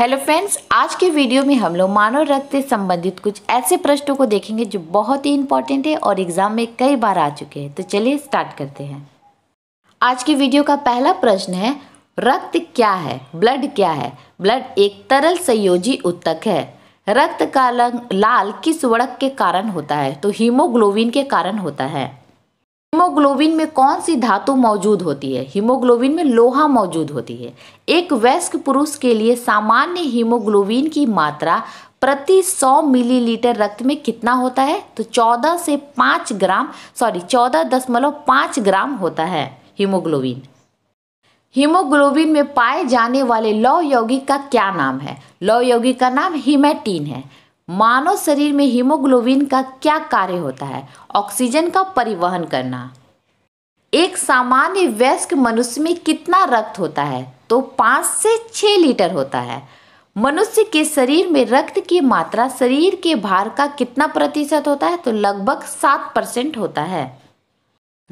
hello friends आज के video में हम लोग मानव रक्त से संबंधित कुछ ऐसे प्रश्नों को देखेंगे जो बहुत ही इंपॉर्टेंट है और एग्जाम में कई बार आ चुके हैं तो चलिए स्टार्ट करते हैं आज के वीडियो का पहला प्रश्न है रक्त क्या है ब्लड क्या है ब्लड एक तरल संयोजी उत्तक है रक्त का रंग लाल किस वर्णक के कारण होता है तो हीमोग्लोबिन के कारण होता है हीमोग्लोबिन में कौन सी धातु मौजूद होती है हीमोग्लोबिन में लोहा मौजूद होती है एक वयस्क पुरुष के लिए सामान्य हीमोग्लोबिन की मात्रा प्रति 100 मिलीलीटर रक्त में कितना होता है तो 14 से 5 ग्राम सॉरी 14.5 ग्राम होता है हीमोग्लोबिन हीमोग्लोबिन में पाए जाने वाले लौ यौगिक का क्या नाम है लौ यौगिक का नाम हिमेटीन है मानव शरीर में हीमोग्लोबिन का क्या कार्य होता है ऑक्सीजन का परिवहन करना एक सामान्य वयस्क मनुष्य में कितना रक्त होता है तो पाँच से छः लीटर होता है मनुष्य के शरीर में रक्त की मात्रा शरीर के भार का कितना प्रतिशत होता है तो लगभग सात परसेंट होता है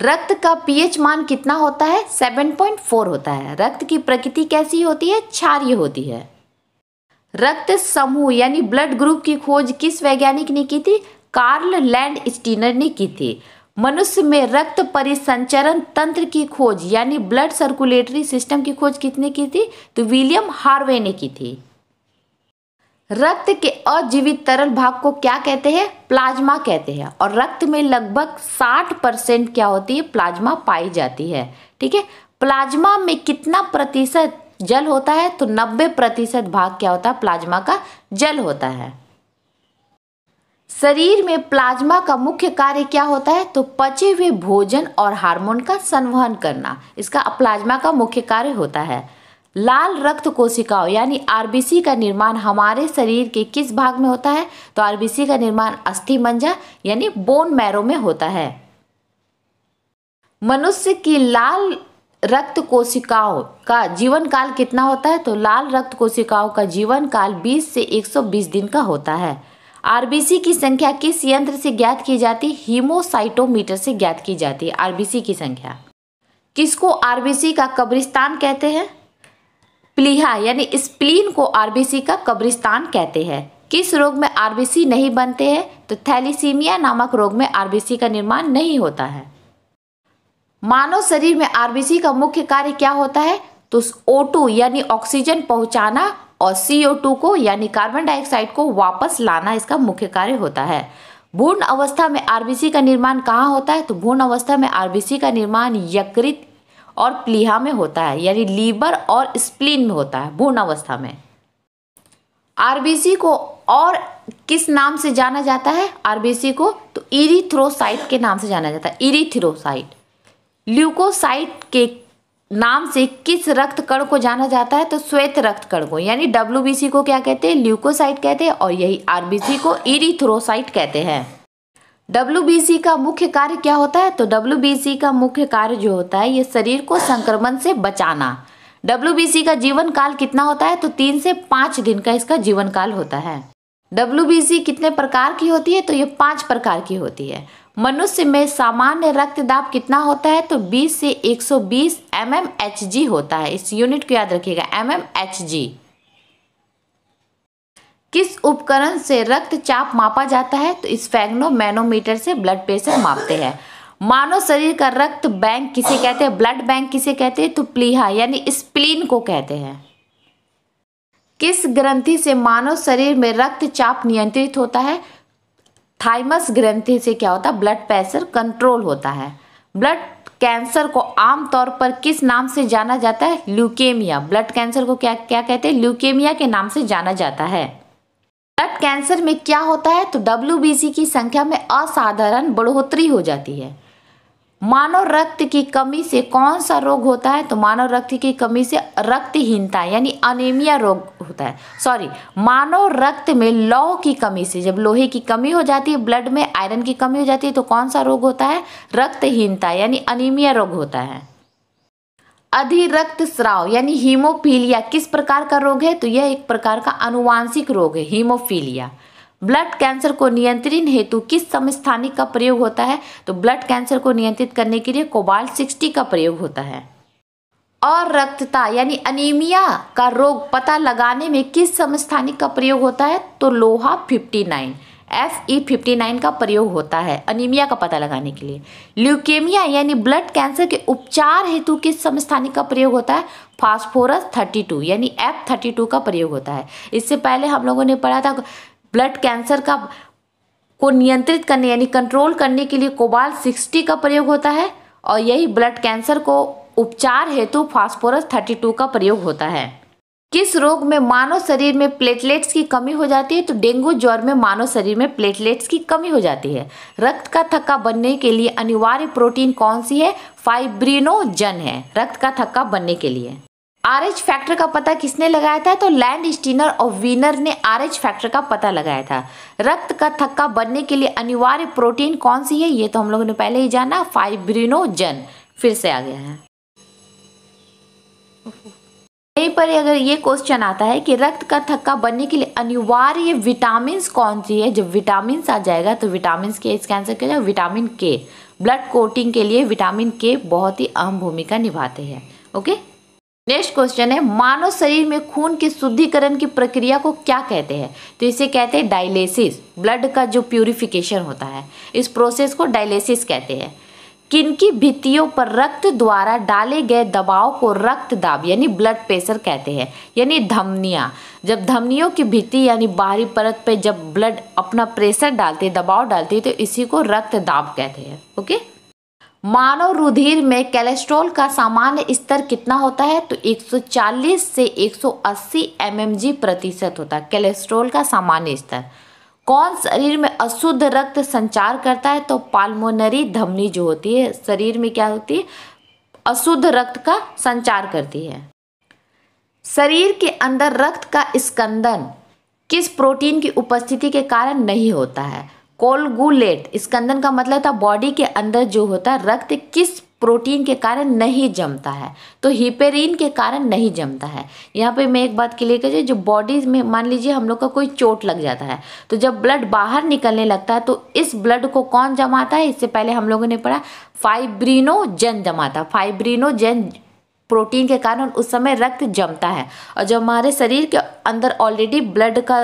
रक्त का पीएच मान कितना होता है 7.4 होता है रक्त की प्रकृति कैसी होती है क्षारीय होती है रक्त समूह यानी ब्लड ग्रुप की खोज किस वैज्ञानिक ने की थी कार्ल लैंड स्टीनर ने की थी मनुष्य में रक्त परिसंचरण तंत्र की खोज यानी ब्लड सर्कुलेटरी सिस्टम की खोज किसने की थी तो विलियम हार्वे ने की थी रक्त के अजीवित तरल भाग को क्या कहते हैं प्लाज्मा कहते हैं और रक्त में लगभग 60 परसेंट क्या होती है प्लाज्मा पाई जाती है ठीक है प्लाज्मा में कितना प्रतिशत जल होता है तो 90 प्रतिशत भाग क्या होता है प्लाज्मा का जल होता है शरीर में प्लाज्मा का मुख्य कार्य क्या होता है तो पचे हुए भोजन और हार्मोन का संवहन करना इसका प्लाज्मा का मुख्य कार्य होता है लाल रक्त कोशिकाओं यानी आरबीसी का निर्माण हमारे शरीर के किस भाग में होता है तो आरबीसी का निर्माण अस्थि मंजा यानी बोन मैरो में होता है मनुष्य की लाल रक्त कोशिकाओं का जीवन काल कितना होता है तो लाल रक्त कोशिकाओं का जीवन काल 20 से 120 दिन का होता है आरबीसी की संख्या किस यंत्र से ज्ञात की जाती है हीमोसाइटोमीटर से ज्ञात की जाती है आरबीसी की संख्या किसको आरबीसी का कब्रिस्तान कहते हैं प्लीहा यानी स्प्लीन को आरबीसी का कब्रिस्तान कहते हैं किस रोग में आरबीसी नहीं बनते हैं तो थैलीसीमिया नामक रोग में आरबीसी का निर्माण नहीं होता है मानव शरीर में आरबीसी का मुख्य कार्य क्या होता है तो टू यानी ऑक्सीजन पहुंचाना और CO2 को यानी कार्बन डाइऑक्साइड को वापस लाना इसका मुख्य कार्य होता है भूर्ण अवस्था में आरबीसी का निर्माण कहाँ होता है तो भूर्ण अवस्था में आरबीसी का निर्माण यकृत और प्लीहा में होता है यानी लीवर और स्प्लीन में होता है भूर्ण अवस्था में आरबीसी को और किस नाम से जाना जाता है आरबीसी को तो इरीथ्रोसाइट के नाम से जाना जाता है इरीथ्रोसाइट ल्यूकोसाइट के नाम से किस रक्त कण को जाना जाता है तो श्वेत रक्त कण को यानी डब्ल्यू को क्या कहते हैं ल्यूकोसाइट कहते हैं और यही आर को इरीथ्रोसाइट कहते हैं डब्ल्यू का मुख्य कार्य क्या होता है तो डब्ल्यू का मुख्य कार्य जो होता है ये शरीर को संक्रमण से बचाना डब्ल्यू का जीवन काल कितना होता है तो तीन से पाँच दिन का इसका जीवन काल होता है डब्ल्यू कितने प्रकार की होती है तो ये पाँच प्रकार की होती है मनुष्य में सामान्य दाब कितना होता है तो 20 से 120 सौ mm होता है इस यूनिट को याद रखिएगा mm किस उपकरण से रक्तचाप मापा जाता है तो इस मैनोमीटर से ब्लड प्रेशर मापते हैं मानव शरीर का रक्त बैंक किसे कहते हैं ब्लड बैंक किसे कहते हैं तो प्लीहा यानी स्प्लीन को कहते हैं किस ग्रंथि से मानव शरीर में रक्तचाप नियंत्रित होता है थाइमस ग्रंथि से क्या होता है ब्लड प्रेशर कंट्रोल होता है ब्लड कैंसर को आमतौर पर किस नाम से जाना जाता है ल्यूकेमिया ब्लड कैंसर को क्या क्या कहते हैं ल्यूकेमिया के नाम से जाना जाता है ब्लड कैंसर में क्या होता है तो डब्ल्यू की संख्या में असाधारण बढ़ोतरी हो जाती है मानव रक्त की कमी से कौन सा रोग होता है तो मानव रक्त की कमी से रक्तहीनता यानी अनेमिया रोग होता है सॉरी मानव रक्त में लौह की कमी से जब लोहे की कमी हो जाती है ब्लड में आयरन की कमी हो जाती है तो कौन सा रोग होता है रक्तहीनता यानी अनेमिया रोग होता है अधिरक्त स्राव यानी हीमोफीलिया किस प्रकार का रोग है तो यह एक प्रकार का अनुवांशिक रोग है हीमोफीलिया ब्लड कैंसर को नियंत्रित हेतु किस समस्थानिक का प्रयोग होता है तो ब्लड कैंसर को नियंत्रित करने के लिए कोबाल्ट सिक्सटी का प्रयोग होता है और रक्तता यानी अनीमिया का रोग पता लगाने में किस समस्थानिक का प्रयोग होता है तो लोहा fifty nine F E fifty nine का प्रयोग होता है अनीमिया का पता लगाने के लिए ल्यूकेमिया यानी ब्लड कैंसर के उपचार हेतु किस समस्थानिक का प्रयोग होता है फास्फोरस टू यानी एफ थर्टी टू का प्रयोग होता है इससे पहले हम लोगों ने पढ़ा था ब्लड कैंसर का को नियंत्रित करने यानी कंट्रोल करने के लिए कोबाल सिक्सटी का प्रयोग होता है और यही ब्लड कैंसर को उपचार हेतु फास्फोरस थर्टी टू का प्रयोग होता है किस रोग में मानव शरीर में प्लेटलेट्स की कमी हो जाती है तो डेंगू ज्वर में मानव शरीर में प्लेटलेट्स की कमी हो जाती है रक्त का थक्का बनने के लिए अनिवार्य प्रोटीन कौन सी है फाइब्रिनोजन है रक्त का थक्का बनने के लिए आरएच फैक्टर का पता किसने लगाया था तो लैंड स्टीनर और वीनर ने आरएच फैक्टर का पता लगाया था रक्त का थक्का बनने के लिए अनिवार्य प्रोटीन कौन सी है ये तो हम लोगों ने पहले ही जाना फाइब्रिनोजन फिर से आ गया है यहीं पर अगर ये क्वेश्चन आता है कि रक्त का थक्का बनने के लिए अनिवार्य विटामिन कौन सी है जब विटामिन आ जाएगा तो विटामिन के इसके आंसर क्या जाएगा विटामिन के ब्लड कोटिंग के लिए विटामिन के बहुत ही अहम भूमिका निभाते हैं ओके नेक्स्ट क्वेश्चन है मानव शरीर में खून के शुद्धिकरण की प्रक्रिया को क्या कहते हैं तो इसे कहते हैं डायलिसिस ब्लड का जो प्यूरिफिकेशन होता है इस प्रोसेस को डायलिसिस कहते हैं किनकी भित्तियों पर रक्त द्वारा डाले गए दबाव को रक्त दाब यानी ब्लड प्रेशर कहते हैं यानी धमनियाँ जब धमनियों की भित्ति यानी बाहरी परत पर जब ब्लड अपना प्रेशर डालते दबाव डालते तो इसी को रक्त दाब कहते हैं ओके मानव रुधिर में कैलेस्ट्रोल का सामान्य स्तर कितना होता है तो 140 से 180 एमएमजी प्रतिशत होता है कैलेस्ट्रोल का सामान्य स्तर कौन शरीर में अशुद्ध रक्त संचार करता है तो पाल्मोनरी धमनी जो होती है शरीर में क्या होती है अशुद्ध रक्त का संचार करती है शरीर के अंदर रक्त का स्कंदन किस प्रोटीन की उपस्थिति के कारण नहीं होता है कोलगुलेट स्कंदन का मतलब था बॉडी के अंदर जो होता है रक्त किस प्रोटीन के कारण नहीं जमता है तो हिपेरिन के कारण नहीं जमता है यहाँ पे मैं एक बात क्लियर कहिए जो बॉडी में मान लीजिए हम लोग का कोई चोट लग जाता है तो जब ब्लड बाहर निकलने लगता है तो इस ब्लड को कौन जमाता है इससे पहले हम लोगों ने पढ़ा फाइब्रिनोजन जमाता फाइब्रिनोजन प्रोटीन के कारण उस समय रक्त जमता है और जब हमारे शरीर के अंदर ऑलरेडी ब्लड का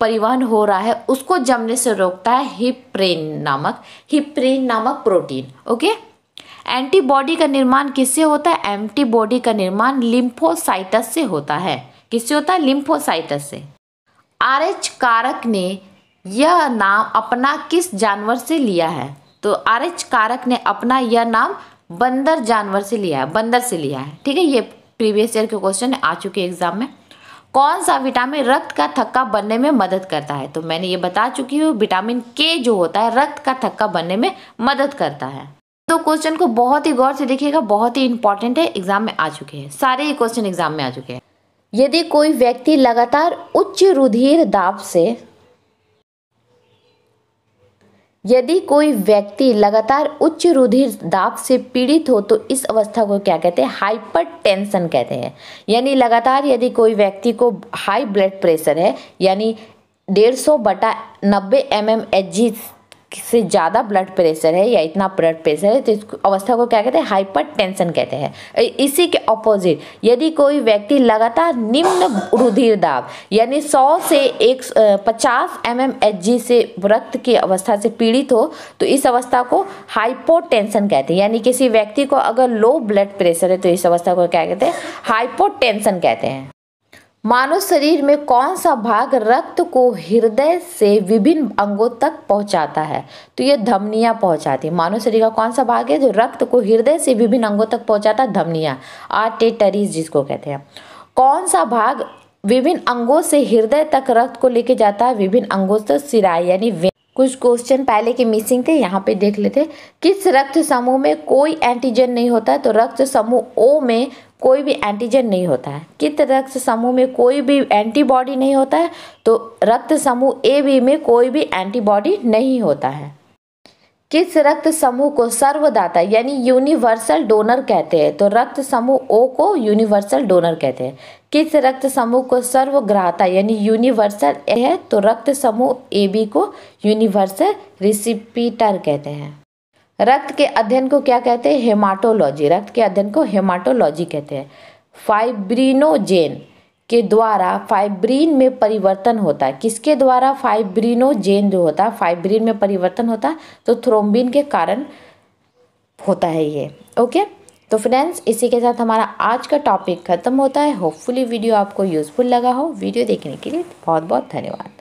परिवहन हो रहा है उसको जमने से रोकता है हिप्रेन नामक हिप्रेन नामक प्रोटीन ओके एंटीबॉडी का निर्माण किससे होता है एंटीबॉडी का निर्माण लिम्फोसाइटस से होता है किससे होता है लिम्फोसाइटस से आरएच कारक ने यह नाम अपना किस जानवर से लिया है तो आरएच कारक ने अपना यह नाम बंदर जानवर से लिया है बंदर से लिया है ठीक है ये प्रीवियस ईयर के क्वेश्चन आ चुके एग्जाम में कौन सा विटामिन रक्त का थक्का बनने में मदद करता है तो मैंने ये बता चुकी हूँ विटामिन के जो होता है रक्त का थक्का बनने में मदद करता है तो क्वेश्चन को बहुत ही गौर से देखिएगा बहुत ही इंपॉर्टेंट है एग्जाम में आ चुके हैं सारे ही क्वेश्चन एग्जाम में आ चुके हैं यदि कोई व्यक्ति लगातार उच्च रुधिर दाब से यदि कोई व्यक्ति लगातार उच्च रुधिर दाब से पीड़ित हो तो इस अवस्था को क्या कहते हैं हाइपर टेंशन कहते हैं यानी लगातार यदि कोई व्यक्ति को हाई ब्लड प्रेशर है यानी डेढ़ सौ बटा नब्बे एम एम एच जी से ज़्यादा ब्लड प्रेशर है या इतना ब्लड प्रेशर है तो इस अवस्था को क्या कहते हैं हाइपर कहते हैं इसी के ऑपोजिट यदि कोई व्यक्ति लगातार निम्न रुधिर दाब यानी 100 से एक पचास एम एम एच जी से रक्त की अवस्था से पीड़ित हो तो इस अवस्था को हाइपोटेंशन कहते हैं यानी किसी व्यक्ति को अगर लो ब्लड प्रेशर है तो इस अवस्था को क्या कहते हैं हाइपोटेंशन कहते हैं मानव शरीर में कौन सा भाग रक्त को हृदय से विभिन्न अंगों तक पहुंचाता है तो ये धमनिया पहुंचाती है मानव शरीर का कौन सा भाग है जो रक्त को हृदय से विभिन्न अंगों तक पहुंचाता है धमनिया आर्टेटरीज जिसको कहते हैं कौन सा भाग विभिन्न अंगों से हृदय तक रक्त को लेके जाता है विभिन्न अंगों से सिराई यानी कुछ क्वेश्चन पहले के मिसिंग थे यहाँ पे देख लेते किस रक्त समूह में कोई एंटीजन नहीं होता है तो रक्त समूह ओ में कोई भी एंटीजन नहीं होता है कित रक्त समूह में कोई भी एंटीबॉडी नहीं होता है तो रक्त समूह ए बी में कोई भी एंटीबॉडी नहीं होता है किस रक्त समूह को सर्वदाता यानी यूनिवर्सल डोनर कहते हैं तो रक्त समूह ओ को यूनिवर्सल डोनर कहते हैं किस रक्त समूह को सर्वग्राहता यानी यूनिवर्सल ए है तो रक्त समूह ए बी को यूनिवर्सल रिसिपीटर कहते हैं रक्त के अध्ययन को क्या कहते हैं हेमाटोलॉजी रक्त के अध्ययन को हेमाटोलॉजी कहते हैं फाइब्रिनोजेन के द्वारा फाइब्रीन में परिवर्तन होता है किसके द्वारा फाइब्रिनोजेन जो होता है फाइब्रीन में परिवर्तन होता है तो थ्रोम्बिन के कारण होता है ये ओके तो फ्रेंड्स इसी के साथ हमारा आज का टॉपिक खत्म होता है होपफुली वीडियो आपको यूज़फुल लगा हो वीडियो देखने के लिए बहुत बहुत धन्यवाद